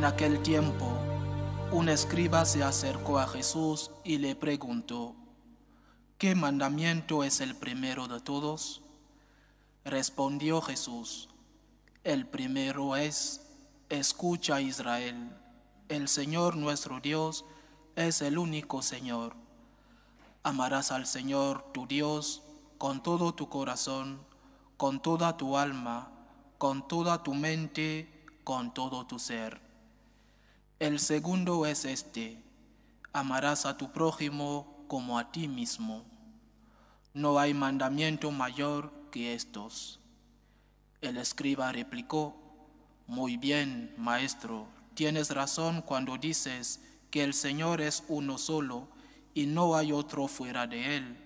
En aquel tiempo, un escriba se acercó a Jesús y le preguntó, ¿qué mandamiento es el primero de todos? Respondió Jesús, el primero es, escucha Israel, el Señor nuestro Dios es el único Señor. Amarás al Señor tu Dios con todo tu corazón, con toda tu alma, con toda tu mente, con todo tu ser el segundo es este, amarás a tu prójimo como a ti mismo. No hay mandamiento mayor que estos. El escriba replicó, Muy bien, maestro, tienes razón cuando dices que el Señor es uno solo y no hay otro fuera de él,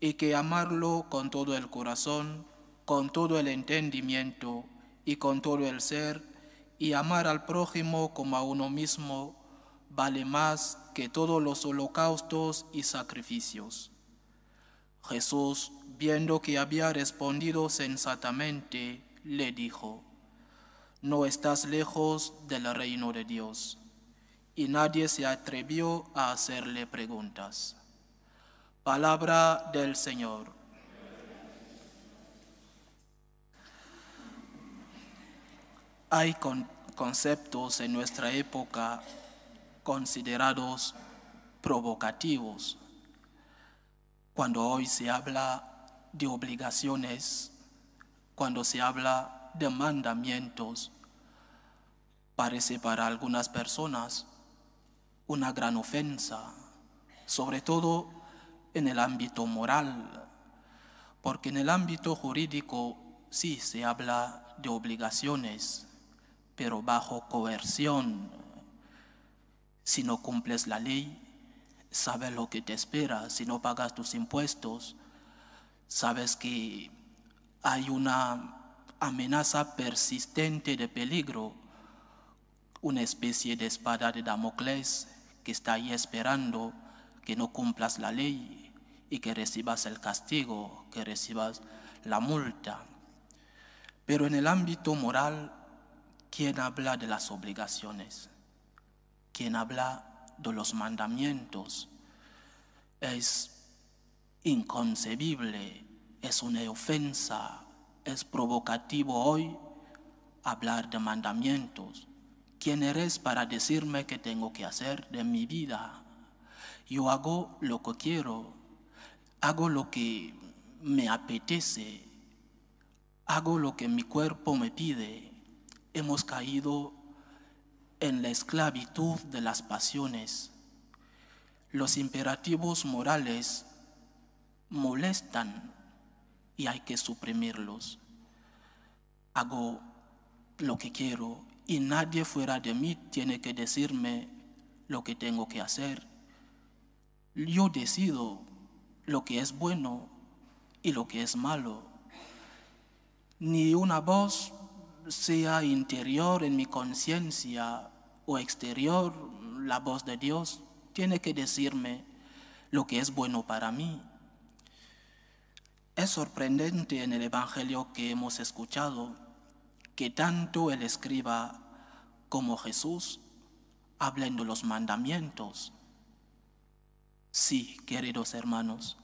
y que amarlo con todo el corazón, con todo el entendimiento y con todo el ser y amar al prójimo como a uno mismo vale más que todos los holocaustos y sacrificios. Jesús, viendo que había respondido sensatamente, le dijo, No estás lejos del reino de Dios. Y nadie se atrevió a hacerle preguntas. Palabra del Señor. Hay conceptos en nuestra época considerados provocativos. Cuando hoy se habla de obligaciones, cuando se habla de mandamientos, parece para algunas personas una gran ofensa, sobre todo en el ámbito moral, porque en el ámbito jurídico sí se habla de obligaciones, pero bajo coerción. Si no cumples la ley, sabes lo que te espera. Si no pagas tus impuestos, sabes que hay una amenaza persistente de peligro, una especie de espada de Damocles que está ahí esperando que no cumplas la ley y que recibas el castigo, que recibas la multa. Pero en el ámbito moral, ¿Quién habla de las obligaciones, ¿Quién habla de los mandamientos. Es inconcebible, es una ofensa, es provocativo hoy hablar de mandamientos. ¿Quién eres para decirme qué tengo que hacer de mi vida? Yo hago lo que quiero, hago lo que me apetece, hago lo que mi cuerpo me pide hemos caído en la esclavitud de las pasiones. Los imperativos morales molestan y hay que suprimirlos. Hago lo que quiero y nadie fuera de mí tiene que decirme lo que tengo que hacer. Yo decido lo que es bueno y lo que es malo. Ni una voz sea interior en mi conciencia o exterior, la voz de Dios tiene que decirme lo que es bueno para mí. Es sorprendente en el Evangelio que hemos escuchado que tanto el escriba como Jesús hablen de los mandamientos. Sí, queridos hermanos,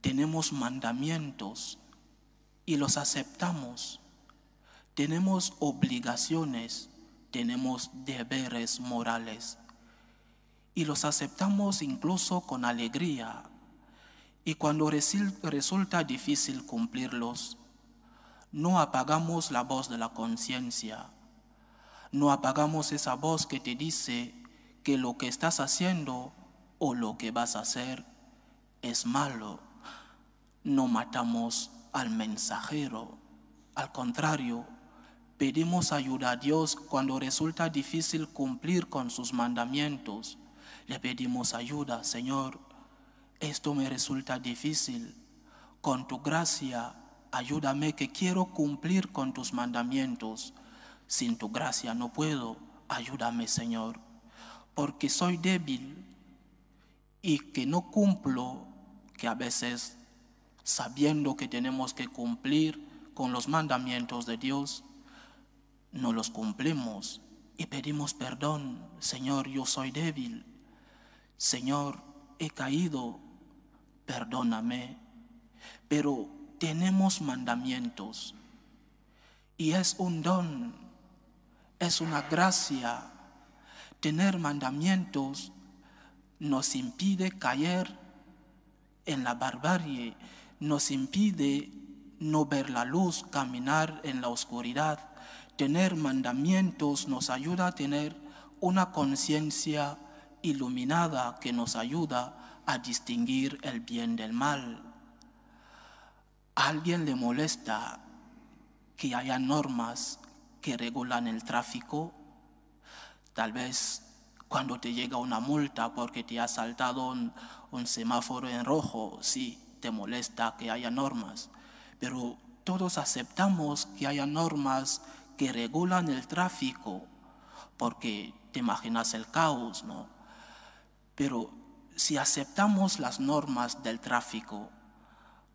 tenemos mandamientos y los aceptamos tenemos obligaciones, tenemos deberes morales y los aceptamos incluso con alegría. Y cuando resulta difícil cumplirlos, no apagamos la voz de la conciencia, no apagamos esa voz que te dice que lo que estás haciendo o lo que vas a hacer es malo. No matamos al mensajero, al contrario, Pedimos ayuda a Dios cuando resulta difícil cumplir con sus mandamientos. Le pedimos ayuda, Señor. Esto me resulta difícil. Con tu gracia, ayúdame que quiero cumplir con tus mandamientos. Sin tu gracia no puedo. Ayúdame, Señor. Porque soy débil y que no cumplo, que a veces, sabiendo que tenemos que cumplir con los mandamientos de Dios, no los cumplimos y pedimos perdón. Señor, yo soy débil. Señor, he caído. Perdóname. Pero tenemos mandamientos y es un don, es una gracia. Tener mandamientos nos impide caer en la barbarie, nos impide no ver la luz, caminar en la oscuridad Tener mandamientos nos ayuda a tener una conciencia iluminada que nos ayuda a distinguir el bien del mal. A alguien le molesta que haya normas que regulan el tráfico. Tal vez cuando te llega una multa porque te ha saltado un, un semáforo en rojo, sí, te molesta que haya normas. Pero todos aceptamos que haya normas regulan el tráfico, porque te imaginas el caos, ¿no? Pero si aceptamos las normas del tráfico,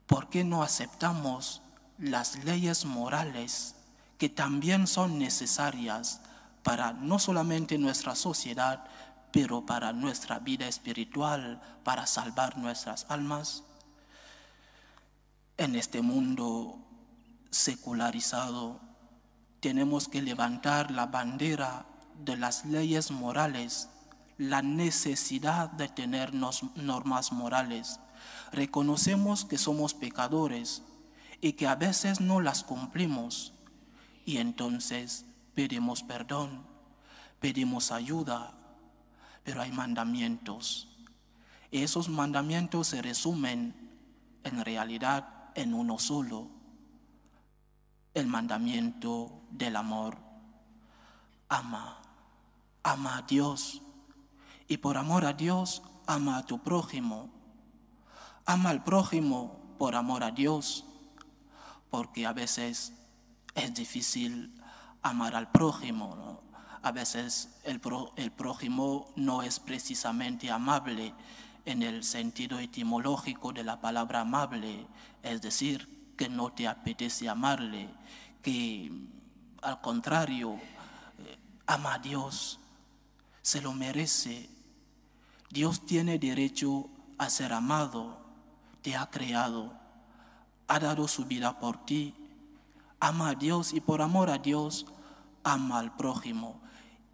¿por qué no aceptamos las leyes morales que también son necesarias para no solamente nuestra sociedad, pero para nuestra vida espiritual, para salvar nuestras almas? En este mundo secularizado, tenemos que levantar la bandera de las leyes morales, la necesidad de tener normas morales. Reconocemos que somos pecadores y que a veces no las cumplimos y entonces pedimos perdón, pedimos ayuda, pero hay mandamientos. Esos mandamientos se resumen en realidad en uno solo, el mandamiento del amor. Ama, ama a Dios y por amor a Dios ama a tu prójimo. Ama al prójimo por amor a Dios, porque a veces es difícil amar al prójimo. A veces el, el prójimo no es precisamente amable en el sentido etimológico de la palabra amable, es decir, que no te apetece amarle, que al contrario, eh, ama a Dios, se lo merece. Dios tiene derecho a ser amado, te ha creado, ha dado su vida por ti. Ama a Dios y por amor a Dios, ama al prójimo.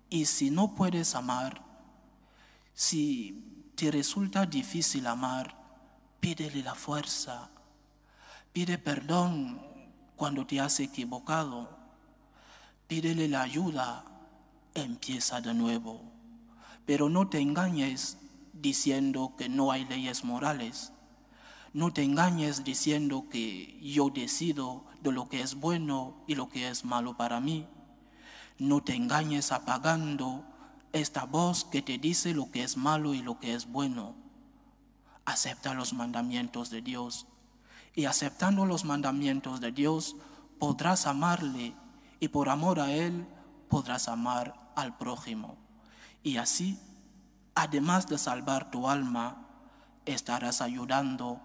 Y si no puedes amar, si te resulta difícil amar, pídele la fuerza Pide perdón cuando te has equivocado. Pídele la ayuda. Empieza de nuevo. Pero no te engañes diciendo que no hay leyes morales. No te engañes diciendo que yo decido de lo que es bueno y lo que es malo para mí. No te engañes apagando esta voz que te dice lo que es malo y lo que es bueno. Acepta los mandamientos de Dios y aceptando los mandamientos de Dios, podrás amarle y por amor a él podrás amar al prójimo. Y así, además de salvar tu alma, estarás ayudando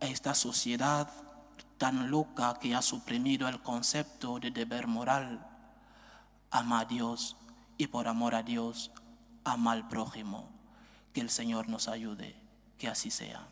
a esta sociedad tan loca que ha suprimido el concepto de deber moral. Ama a Dios y por amor a Dios, ama al prójimo. Que el Señor nos ayude, que así sea.